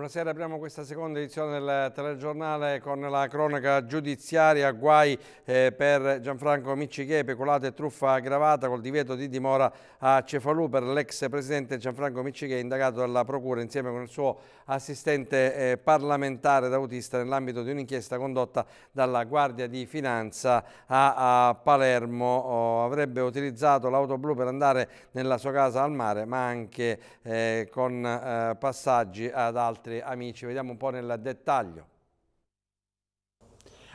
Buonasera, apriamo questa seconda edizione del telegiornale con la cronaca giudiziaria, guai eh, per Gianfranco Miccichè, peculato e truffa aggravata col divieto di dimora a Cefalù per l'ex presidente Gianfranco Miccichè indagato dalla procura insieme con il suo assistente eh, parlamentare d'autista nell'ambito di un'inchiesta condotta dalla Guardia di Finanza a, a Palermo. Oh, avrebbe utilizzato l'auto blu per andare nella sua casa al mare ma anche eh, con eh, passaggi ad altri altri amici, vediamo un po' nel dettaglio.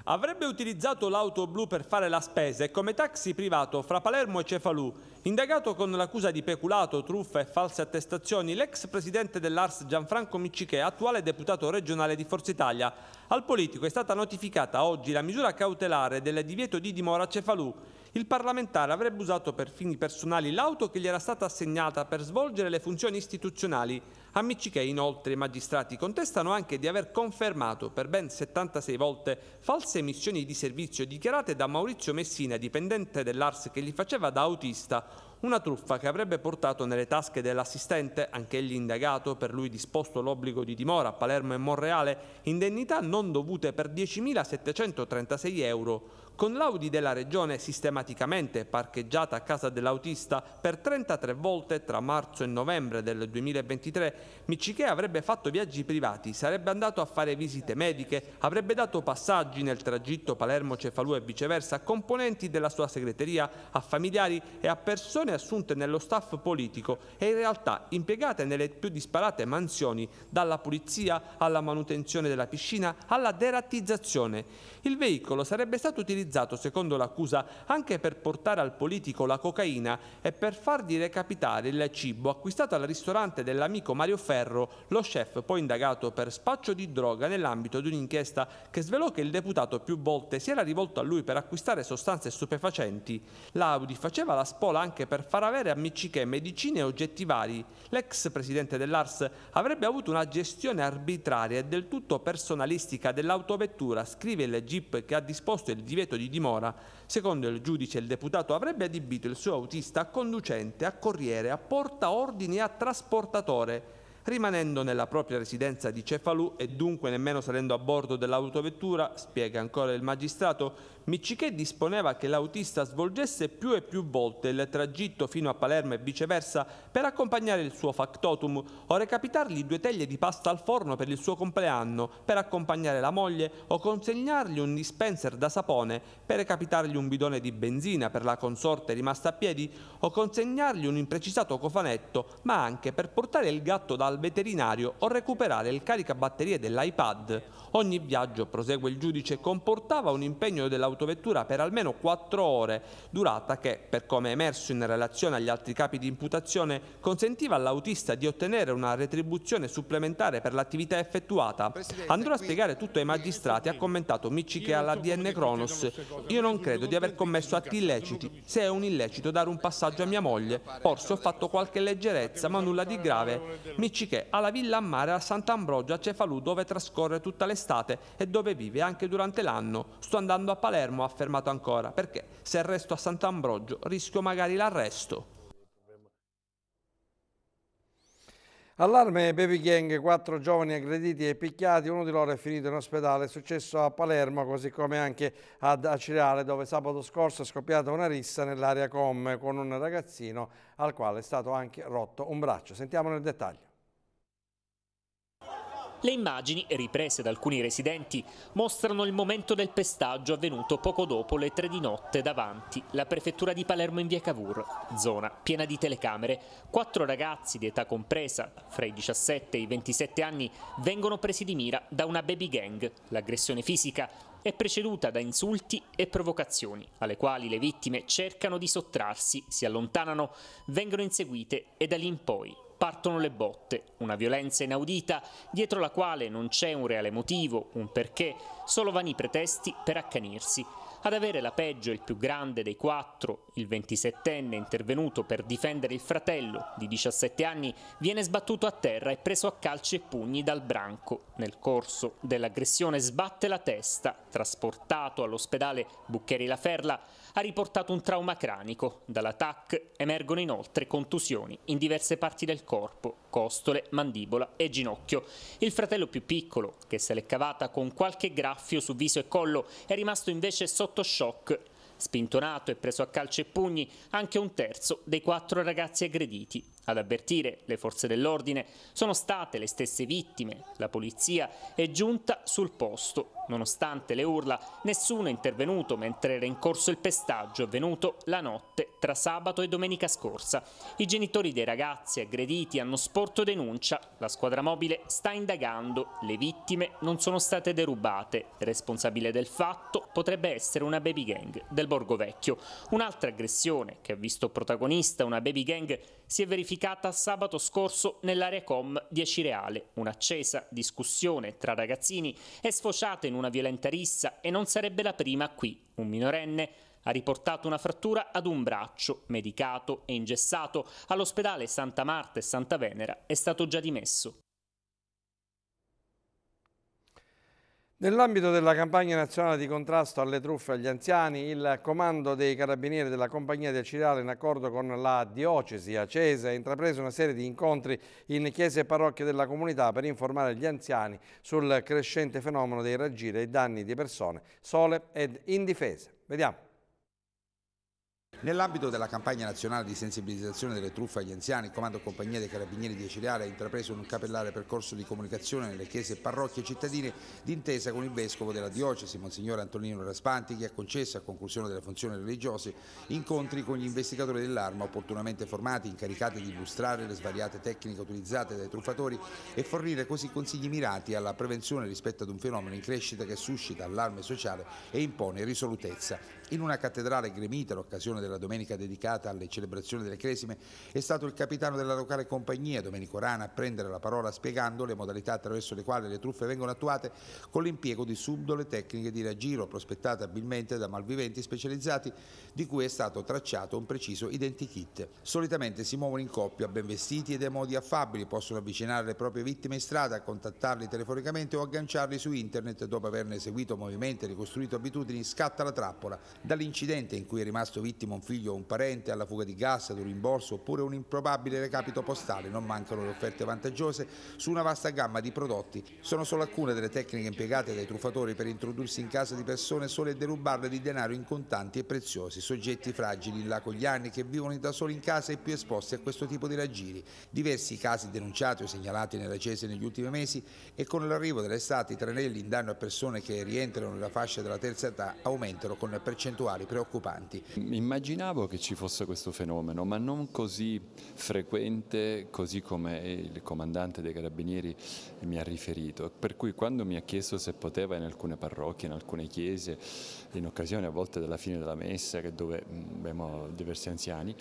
Avrebbe utilizzato l'auto blu per fare la spesa e come taxi privato fra Palermo e Cefalù. Indagato con l'accusa di peculato, truffa e false attestazioni, l'ex presidente dell'Ars Gianfranco Miccichè, attuale deputato regionale di Forza Italia. Al politico è stata notificata oggi la misura cautelare del divieto di dimora a Cefalù il parlamentare avrebbe usato per fini personali l'auto che gli era stata assegnata per svolgere le funzioni istituzionali. Amici che inoltre i magistrati contestano anche di aver confermato per ben 76 volte false missioni di servizio dichiarate da Maurizio Messina, dipendente dell'ARS che gli faceva da autista, una truffa che avrebbe portato nelle tasche dell'assistente, anche egli indagato, per lui disposto l'obbligo di dimora a Palermo e Monreale, indennità non dovute per 10.736 euro con l'Audi della regione sistematicamente parcheggiata a casa dell'autista per 33 volte tra marzo e novembre del 2023, Micciche avrebbe fatto viaggi privati, sarebbe andato a fare visite mediche, avrebbe dato passaggi nel tragitto Palermo-Cefalù e viceversa a componenti della sua segreteria, a familiari e a persone assunte nello staff politico e in realtà impiegate nelle più disparate mansioni, dalla pulizia alla manutenzione della piscina alla derattizzazione. Il veicolo sarebbe stato utilizzato utilizzato secondo l'accusa anche per portare al politico la cocaina e per fargli recapitare il cibo acquistato al ristorante dell'amico Mario Ferro, lo chef poi indagato per spaccio di droga nell'ambito di un'inchiesta che svelò che il deputato più volte si era rivolto a lui per acquistare sostanze stupefacenti. L'Audi faceva la spola anche per far avere a Micciche medicine e oggetti vari. L'ex presidente dell'ARS avrebbe avuto una gestione arbitraria e del tutto personalistica dell'autovettura, scrive il GIP che ha disposto il divieto diritto di dimora, secondo il giudice il deputato avrebbe adibito il suo autista a conducente, a corriere, a portaordini e a trasportatore, rimanendo nella propria residenza di Cefalù e dunque nemmeno salendo a bordo dell'autovettura, spiega ancora il magistrato, Miccichè disponeva che l'autista svolgesse più e più volte il tragitto fino a Palermo e viceversa per accompagnare il suo factotum o recapitargli due teglie di pasta al forno per il suo compleanno, per accompagnare la moglie o consegnargli un dispenser da sapone, per recapitargli un bidone di benzina per la consorte rimasta a piedi o consegnargli un imprecisato cofanetto, ma anche per portare il gatto dal veterinario o recuperare il caricabatterie dell'iPad. Ogni viaggio, prosegue il giudice, comportava un impegno dell'autista dell'autovettura per almeno 4 ore, durata che, per come emerso in relazione agli altri capi di imputazione, consentiva all'autista di ottenere una retribuzione supplementare per l'attività effettuata. Presidente, Andrò a spiegare tutto ai magistrati, ha commentato Micci che alla DN Cronos. Io non credo di aver commesso atti illeciti. Se è un illecito dare un passaggio a mia moglie, forse ho fatto qualche leggerezza, ma nulla di grave. Micci che alla villa a mare a Sant'Ambrogio a Cefalù dove trascorre tutta l'estate e dove vive anche durante l'anno. Sto andando a Palermo fermo, ha affermato ancora, perché se arresto a Sant'Ambrogio rischio magari l'arresto. Allarme Baby Gang, quattro giovani aggrediti e picchiati, uno di loro è finito in ospedale, è successo a Palermo così come anche ad Acireale dove sabato scorso è scoppiata una rissa nell'area com con un ragazzino al quale è stato anche rotto un braccio. Sentiamo nel dettaglio. Le immagini, riprese da alcuni residenti, mostrano il momento del pestaggio avvenuto poco dopo le tre di notte davanti la prefettura di Palermo in via Cavour, zona piena di telecamere. Quattro ragazzi di età compresa, fra i 17 e i 27 anni, vengono presi di mira da una baby gang. L'aggressione fisica è preceduta da insulti e provocazioni, alle quali le vittime cercano di sottrarsi, si allontanano, vengono inseguite e da lì in poi Partono le botte, una violenza inaudita, dietro la quale non c'è un reale motivo, un perché, solo vani pretesti per accanirsi. Ad avere la peggio il più grande dei quattro, il 27enne intervenuto per difendere il fratello di 17 anni, viene sbattuto a terra e preso a calci e pugni dal branco. Nel corso dell'aggressione sbatte la testa, trasportato all'ospedale Buccheri La Ferla, ha riportato un trauma cranico. Dalla emergono inoltre contusioni in diverse parti del corpo, costole, mandibola e ginocchio. Il fratello più piccolo, che se l'è cavata con qualche graffio su viso e collo, è rimasto invece sotto shock Spintonato e preso a calci e pugni anche un terzo dei quattro ragazzi aggrediti. Ad avvertire le forze dell'ordine sono state le stesse vittime. La polizia è giunta sul posto. Nonostante le urla, nessuno è intervenuto mentre era in corso il pestaggio avvenuto la notte tra sabato e domenica scorsa. I genitori dei ragazzi aggrediti hanno sporto denuncia, la squadra mobile sta indagando, le vittime non sono state derubate. Responsabile del fatto potrebbe essere una baby gang del Borgo Vecchio. Un'altra aggressione che ha visto protagonista una baby gang si è verificata sabato scorso nell'area com 10 Reale, un'accesa discussione tra ragazzini è sfociata in una violenta rissa e non sarebbe la prima qui. Un minorenne ha riportato una frattura ad un braccio, medicato e ingessato. All'ospedale Santa Marta e Santa Venera è stato già dimesso. Nell'ambito della campagna nazionale di contrasto alle truffe agli anziani, il comando dei carabinieri della compagnia del Cirale, in accordo con la diocesi accesa, ha intrapreso una serie di incontri in chiese e parrocchie della comunità per informare gli anziani sul crescente fenomeno dei raggiri e danni di persone sole ed indifese. Vediamo. Nell'ambito della campagna nazionale di sensibilizzazione delle truffe agli anziani, il Comando Compagnia dei Carabinieri di Acireale ha intrapreso un capellare percorso di comunicazione nelle chiese e parrocchie cittadine d'intesa con il Vescovo della Diocesi, Monsignore Antonino Raspanti, che ha concesso a conclusione delle funzioni religiose incontri con gli investigatori dell'arma opportunamente formati, incaricati di illustrare le svariate tecniche utilizzate dai truffatori e fornire così consigli mirati alla prevenzione rispetto ad un fenomeno in crescita che suscita allarme sociale e impone risolutezza. In una cattedrale gremita, l'occasione della domenica dedicata alle celebrazioni delle Cresime, è stato il capitano della locale compagnia, Domenico Rana, a prendere la parola spiegando le modalità attraverso le quali le truffe vengono attuate con l'impiego di subdole tecniche di raggiro prospettate abilmente da malviventi specializzati di cui è stato tracciato un preciso identikit. Solitamente si muovono in coppia, ben vestiti ed a modi affabili, possono avvicinare le proprie vittime in strada, contattarli telefonicamente o agganciarli su internet dopo averne eseguito movimenti e ricostruito abitudini, scatta la trappola dall'incidente in cui è rimasto vittima un figlio o un parente, alla fuga di gas, ad un rimborso oppure un improbabile recapito postale. Non mancano le offerte vantaggiose su una vasta gamma di prodotti. Sono solo alcune delle tecniche impiegate dai truffatori per introdursi in casa di persone sole e derubarle di denaro in contanti e preziosi, soggetti fragili in là con gli anni che vivono da soli in casa e più esposti a questo tipo di raggiri. Diversi casi denunciati o segnalati nella Cese negli ultimi mesi e con l'arrivo dell'estate i tranelli in danno a persone che rientrano nella fascia della terza età aumentano con la percentuale percentuali preoccupanti. Immaginavo che ci fosse questo fenomeno, ma non così frequente, così come il comandante dei carabinieri mi ha riferito. Per cui quando mi ha chiesto se poteva in alcune parrocchie, in alcune chiese, in occasione a volte della fine della messa, dove mm, abbiamo diversi anziani,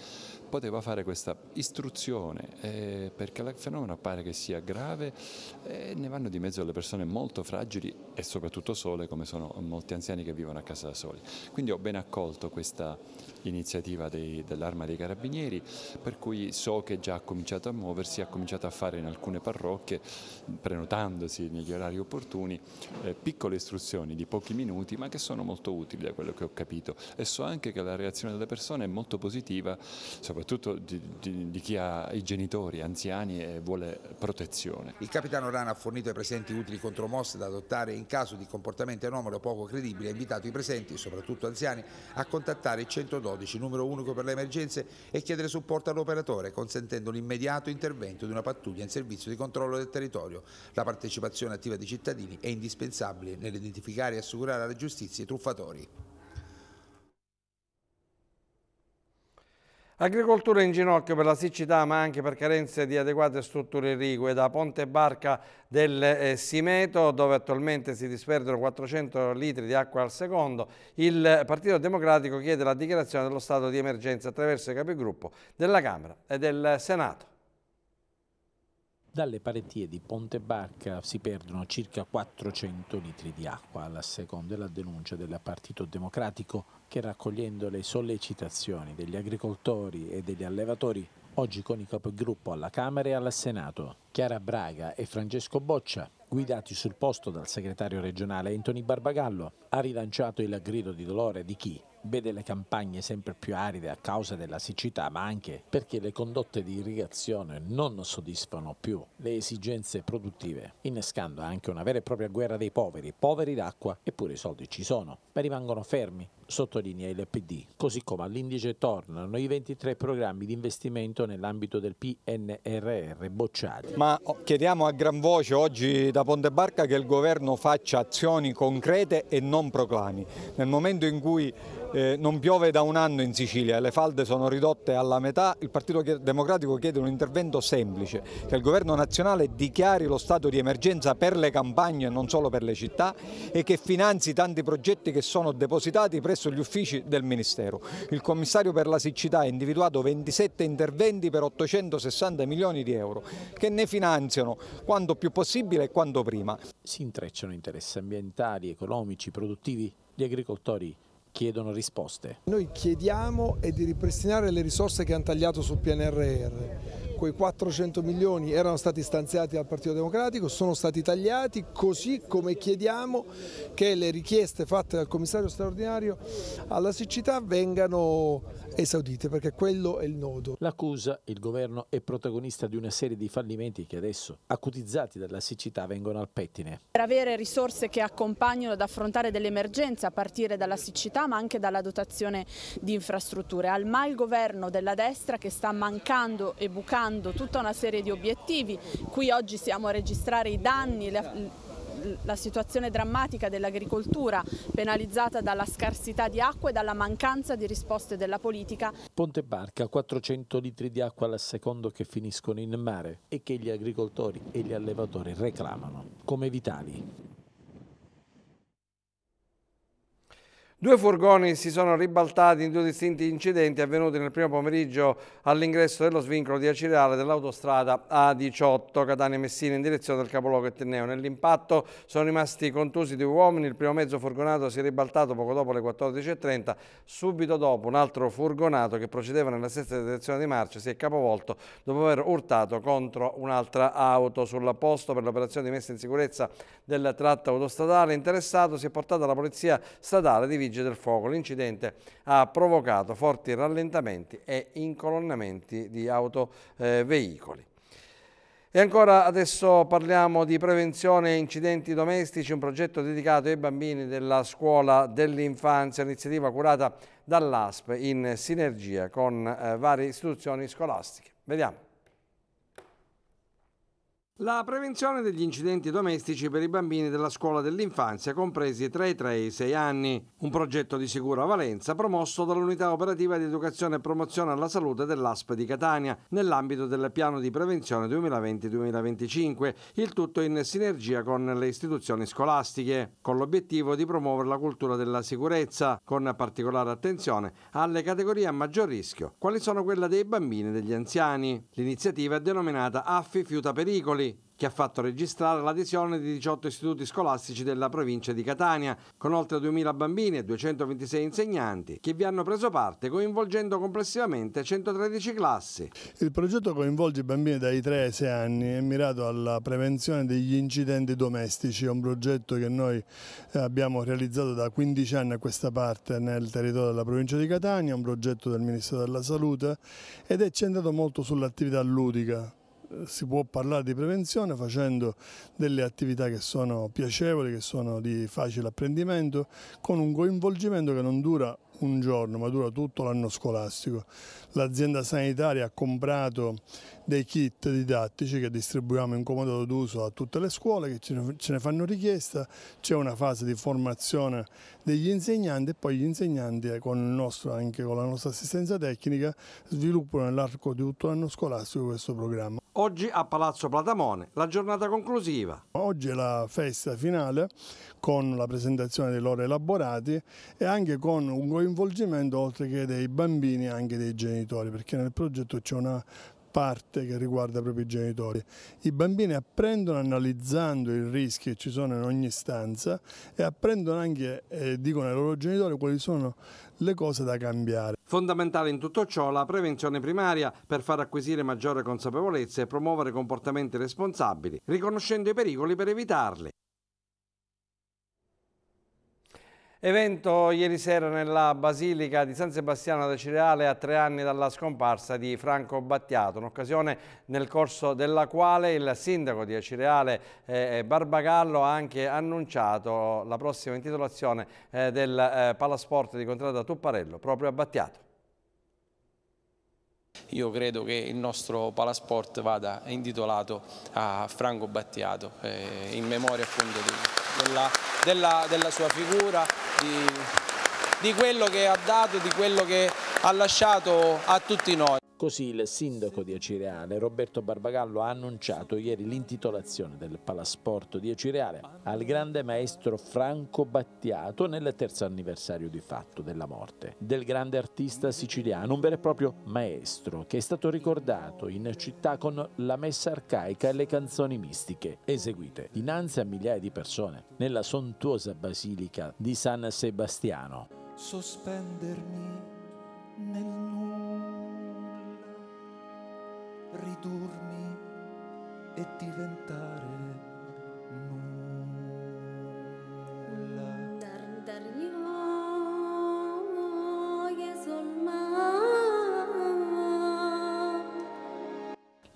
poteva fare questa istruzione, eh, perché il fenomeno appare che sia grave e ne vanno di mezzo le persone molto fragili e soprattutto sole, come sono molti anziani che vivono a casa da soli. Quindi ho ben accolto questa iniziativa dell'arma dei carabinieri, per cui so che già ha cominciato a muoversi, ha cominciato a fare in alcune parrocchie, prenotandosi negli orari opportuni, eh, piccole istruzioni di pochi minuti, ma che sono molto utili da quello che ho capito e so anche che la reazione delle persone è molto positiva, soprattutto di, di, di chi ha i genitori anziani e vuole protezione. Il capitano Rana ha fornito ai presenti utili contromosse da adottare in caso di comportamento anomalo poco credibile e ha invitato i presenti, soprattutto anziani, a contattare il 112 112, numero unico per le emergenze, e chiedere supporto all'operatore, consentendo l'immediato intervento di una pattuglia in servizio di controllo del territorio. La partecipazione attiva dei cittadini è indispensabile nell'identificare e assicurare alla giustizia i truffatori. Agricoltura in ginocchio per la siccità ma anche per carenze di adeguate strutture irrigue da Ponte Barca del eh, Simeto dove attualmente si disperdono 400 litri di acqua al secondo il Partito Democratico chiede la dichiarazione dello stato di emergenza attraverso i capigruppo della Camera e del Senato. Dalle paretie di Ponte Barca si perdono circa 400 litri di acqua, la seconda della denuncia del Partito Democratico che raccogliendo le sollecitazioni degli agricoltori e degli allevatori oggi con i capogruppo alla Camera e al Senato, Chiara Braga e Francesco Boccia, guidati sul posto dal segretario regionale Anthony Barbagallo, ha rilanciato il grido di dolore di chi, vede le campagne sempre più aride a causa della siccità, ma anche perché le condotte di irrigazione non soddisfano più le esigenze produttive, innescando anche una vera e propria guerra dei poveri, poveri d'acqua, eppure i soldi ci sono, ma rimangono fermi, sottolinea il PD, così come all'indice tornano i 23 programmi di investimento nell'ambito del PNRR bocciati. Ma chiediamo a gran voce oggi da Ponte Barca che il governo faccia azioni concrete e non proclami. Nel momento in cui eh, non piove da un anno in Sicilia, le falde sono ridotte alla metà, il Partito Democratico chiede un intervento semplice, che il governo nazionale dichiari lo stato di emergenza per le campagne e non solo per le città e che finanzi tanti progetti che sono depositati presso gli uffici del Ministero. Il commissario per la siccità ha individuato 27 interventi per 860 milioni di euro che ne finanziano quanto più possibile e quanto prima. Si intrecciano interessi ambientali, economici, produttivi, gli agricoltori chiedono risposte. Noi chiediamo di ripristinare le risorse che hanno tagliato sul PNRR quei 400 milioni erano stati stanziati dal Partito Democratico, sono stati tagliati così come chiediamo che le richieste fatte dal commissario straordinario alla siccità vengano esaudite perché quello è il nodo. L'accusa, il governo è protagonista di una serie di fallimenti che adesso, acutizzati dalla siccità, vengono al pettine. Per avere risorse che accompagnano ad affrontare delle emergenze a partire dalla siccità ma anche dalla dotazione di infrastrutture. Al mal governo della destra che sta mancando e bucando indicando tutta una serie di obiettivi. Qui oggi siamo a registrare i danni, le, la situazione drammatica dell'agricoltura penalizzata dalla scarsità di acqua e dalla mancanza di risposte della politica. Ponte Barca, 400 litri di acqua al secondo che finiscono in mare e che gli agricoltori e gli allevatori reclamano come vitali. Due furgoni si sono ribaltati in due distinti incidenti avvenuti nel primo pomeriggio all'ingresso dello svincolo di Acireale dell'autostrada A18 Catania-Messina in direzione del capoluogo Etneo. Nell'impatto sono rimasti contusi due uomini, il primo mezzo furgonato si è ribaltato poco dopo le 14.30, subito dopo un altro furgonato che procedeva nella stessa direzione di marcia si è capovolto dopo aver urtato contro un'altra auto. Sul posto per l'operazione di messa in sicurezza del tratto autostradale interessato si è portato alla polizia statale di Vigili Vigile del Fuoco. L'incidente ha provocato forti rallentamenti e incolonnamenti di autoveicoli. Eh, e ancora adesso parliamo di prevenzione e incidenti domestici, un progetto dedicato ai bambini della scuola dell'infanzia, iniziativa curata dall'ASP in sinergia con eh, varie istituzioni scolastiche. Vediamo. La prevenzione degli incidenti domestici per i bambini della scuola dell'infanzia, compresi tra i 3 e i 6 anni, un progetto di sicura valenza promosso dall'unità operativa di educazione e promozione alla salute dell'ASP di Catania, nell'ambito del piano di prevenzione 2020-2025, il tutto in sinergia con le istituzioni scolastiche, con l'obiettivo di promuovere la cultura della sicurezza, con particolare attenzione alle categorie a maggior rischio, quali sono quella dei bambini e degli anziani. L'iniziativa è denominata Affi Fiuta Pericoli Napoli, che ha fatto registrare l'adesione di 18 istituti scolastici della provincia di Catania, con oltre 2.000 bambini e 226 insegnanti che vi hanno preso parte, coinvolgendo complessivamente 113 classi. Il progetto coinvolge bambini dai 3 ai 6 anni e è mirato alla prevenzione degli incidenti domestici, è un progetto che noi eh, abbiamo realizzato da 15 anni a questa parte nel territorio della provincia di Catania, è un progetto del Ministero della Salute ed è centrato molto sull'attività ludica si può parlare di prevenzione facendo delle attività che sono piacevoli, che sono di facile apprendimento, con un coinvolgimento che non dura un giorno ma dura tutto l'anno scolastico. L'azienda sanitaria ha comprato dei kit didattici che distribuiamo in comodo d'uso a tutte le scuole che ce ne fanno richiesta, c'è una fase di formazione degli insegnanti e poi gli insegnanti eh, con nostro, anche con la nostra assistenza tecnica sviluppano nell'arco di tutto l'anno scolastico questo programma. Oggi a Palazzo Platamone, la giornata conclusiva. Oggi è la festa finale con la presentazione dei loro elaborati e anche con un coinvolgimento oltre che dei bambini anche dei genitori, perché nel progetto c'è una parte che riguarda proprio i genitori. I bambini apprendono analizzando i rischi che ci sono in ogni stanza e apprendono anche, eh, dicono ai loro genitori, quali sono le cose da cambiare. Fondamentale in tutto ciò la prevenzione primaria per far acquisire maggiore consapevolezza e promuovere comportamenti responsabili, riconoscendo i pericoli per evitarli. Evento ieri sera nella Basilica di San Sebastiano da Cireale a tre anni dalla scomparsa di Franco Battiato, un'occasione nel corso della quale il sindaco di Cireale eh, eh, Barbagallo ha anche annunciato la prossima intitolazione eh, del eh, Palasport di Contrada Tupparello proprio a Battiato. Io credo che il nostro palasport vada intitolato a Franco Battiato, eh, in memoria appunto di, della, della, della, sua figura, di, di quello che ha dato, di quello che ha lasciato a tutti noi. Così il sindaco di Acireale, Roberto Barbagallo, ha annunciato ieri l'intitolazione del Palasporto di Acireale al grande maestro Franco Battiato nel terzo anniversario di fatto della morte del grande artista siciliano, un vero e proprio maestro che è stato ricordato in città con la messa arcaica e le canzoni mistiche eseguite dinanzi a migliaia di persone nella sontuosa basilica di San Sebastiano. Sospendermi nel nulla ridurmi e diventare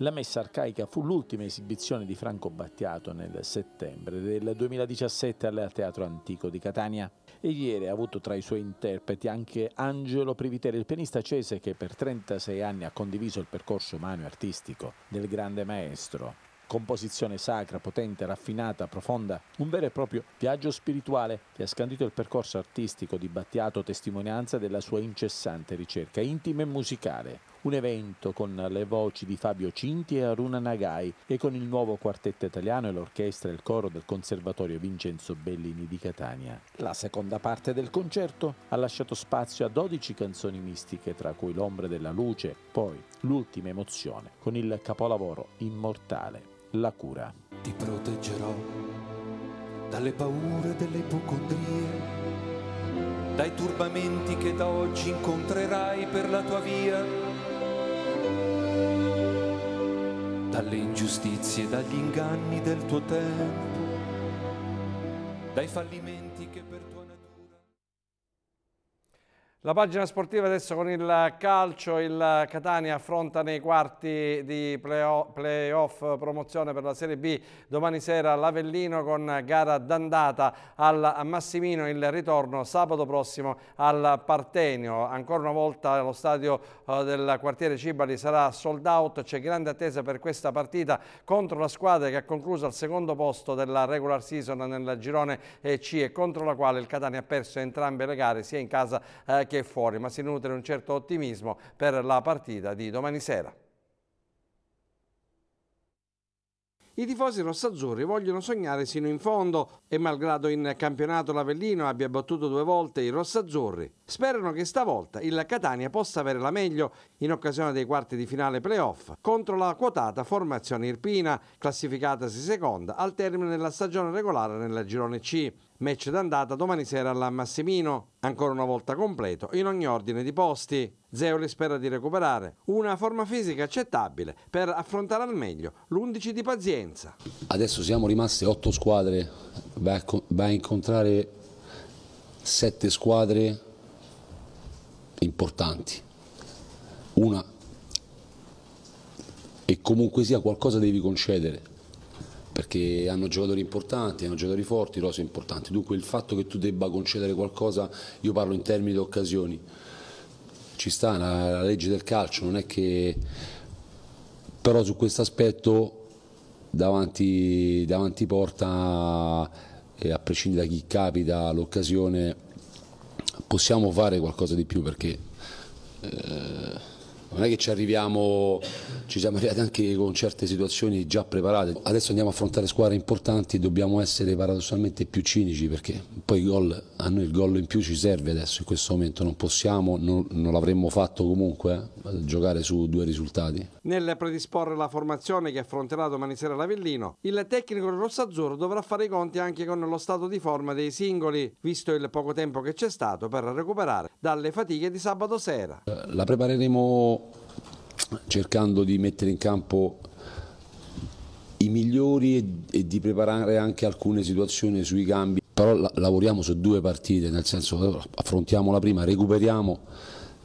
La messa arcaica fu l'ultima esibizione di Franco Battiato nel settembre del 2017 al Teatro Antico di Catania e ieri ha avuto tra i suoi interpreti anche Angelo Privitere, il pianista cese che per 36 anni ha condiviso il percorso umano e artistico del grande maestro composizione sacra, potente, raffinata, profonda, un vero e proprio viaggio spirituale che ha scandito il percorso artistico di Battiato, testimonianza della sua incessante ricerca intima e musicale. Un evento con le voci di Fabio Cinti e Aruna Nagai e con il nuovo quartetto italiano e l'orchestra e il coro del Conservatorio Vincenzo Bellini di Catania. La seconda parte del concerto ha lasciato spazio a 12 canzoni mistiche, tra cui L'ombra della luce, poi L'ultima emozione, con il capolavoro immortale, La cura. Ti proteggerò dalle paure delle ipocondrie dai turbamenti che da oggi incontrerai per la tua via dalle ingiustizie, dagli inganni del tuo tempo, dai fallimenti che per tuo la pagina sportiva adesso con il calcio, il Catania affronta nei quarti di playoff promozione per la Serie B domani sera l'Avellino con gara d'andata al Massimino, il ritorno sabato prossimo al Partenio. Ancora una volta lo stadio eh, del quartiere Cibali sarà sold out, c'è grande attesa per questa partita contro la squadra che ha concluso al secondo posto della regular season nel girone C e contro la quale il Catania ha perso entrambe le gare sia in casa che eh, che è fuori, ma si nutre un certo ottimismo per la partita di domani sera. I tifosi rossazzurri vogliono sognare sino in fondo e malgrado in campionato l'Avellino abbia battuto due volte i rossazzurri, sperano che stavolta il Catania possa avere la meglio in occasione dei quarti di finale playoff contro la quotata formazione irpina, classificatasi seconda al termine della stagione regolare nel girone C match d'andata domani sera alla Massimino, ancora una volta completo, in ogni ordine di posti. Zeoli spera di recuperare una forma fisica accettabile per affrontare al meglio l'11 di pazienza. Adesso siamo rimaste 8 squadre, va a, incontrare 7 squadre importanti. Una e comunque sia qualcosa devi concedere perché hanno giocatori importanti, hanno giocatori forti, rose importanti, dunque il fatto che tu debba concedere qualcosa, io parlo in termini di occasioni, ci sta la, la legge del calcio, non è che però su questo aspetto davanti, davanti porta, eh, a prescindere da chi capita l'occasione, possiamo fare qualcosa di più perché... Eh, non è che ci arriviamo, ci siamo arrivati anche con certe situazioni già preparate. Adesso andiamo a affrontare squadre importanti e dobbiamo essere paradossalmente più cinici perché poi gol, a noi il gol in più ci serve adesso in questo momento, non possiamo, non, non l'avremmo fatto comunque eh, giocare su due risultati. Nel predisporre la formazione che affronterà domani sera l'Avellino, il tecnico rossazzurro dovrà fare i conti anche con lo stato di forma dei singoli, visto il poco tempo che c'è stato per recuperare dalle fatiche di sabato sera. Eh, la prepareremo cercando di mettere in campo i migliori e, e di preparare anche alcune situazioni sui cambi. Però la, lavoriamo su due partite, nel senso affrontiamo la prima, recuperiamo,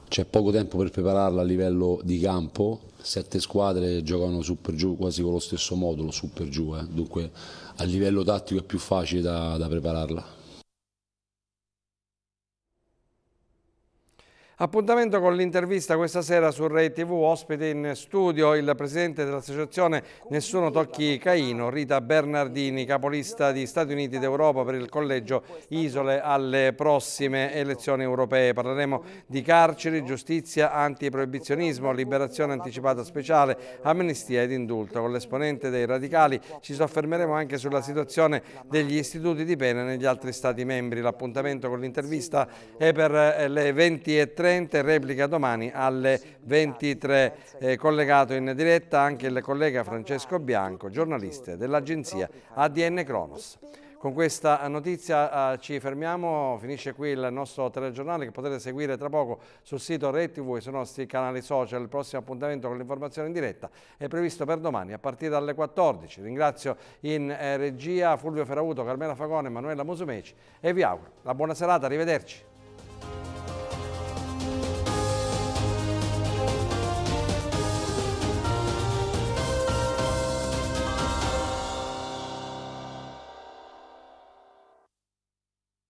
c'è poco tempo per prepararla a livello di campo, sette squadre giocano su per giù quasi con lo stesso modulo, su per giù, eh. dunque a livello tattico è più facile da, da prepararla. Appuntamento con l'intervista questa sera su Rai TV, ospite in studio il presidente dell'associazione Nessuno Tocchi Caino, Rita Bernardini, capolista di Stati Uniti d'Europa per il collegio Isole alle prossime elezioni europee. Parleremo di carceri, giustizia, antiproibizionismo, liberazione anticipata speciale, amnistia ed indulto. Con l'esponente dei radicali ci soffermeremo anche sulla situazione degli istituti di pena negli altri stati membri. L'appuntamento con l'intervista è per le 20.30 20.30 replica domani alle 23. Eh, collegato in diretta anche il collega Francesco Bianco, giornalista dell'agenzia ADN Cronos. Con questa notizia eh, ci fermiamo, finisce qui il nostro telegiornale che potete seguire tra poco sul sito RedTV e sui nostri canali social. Il prossimo appuntamento con l'informazione in diretta è previsto per domani a partire dalle 14. Ringrazio in eh, regia Fulvio Ferrauto, Carmela Fagone, Emanuela Musumeci e vi auguro la buona serata, arrivederci.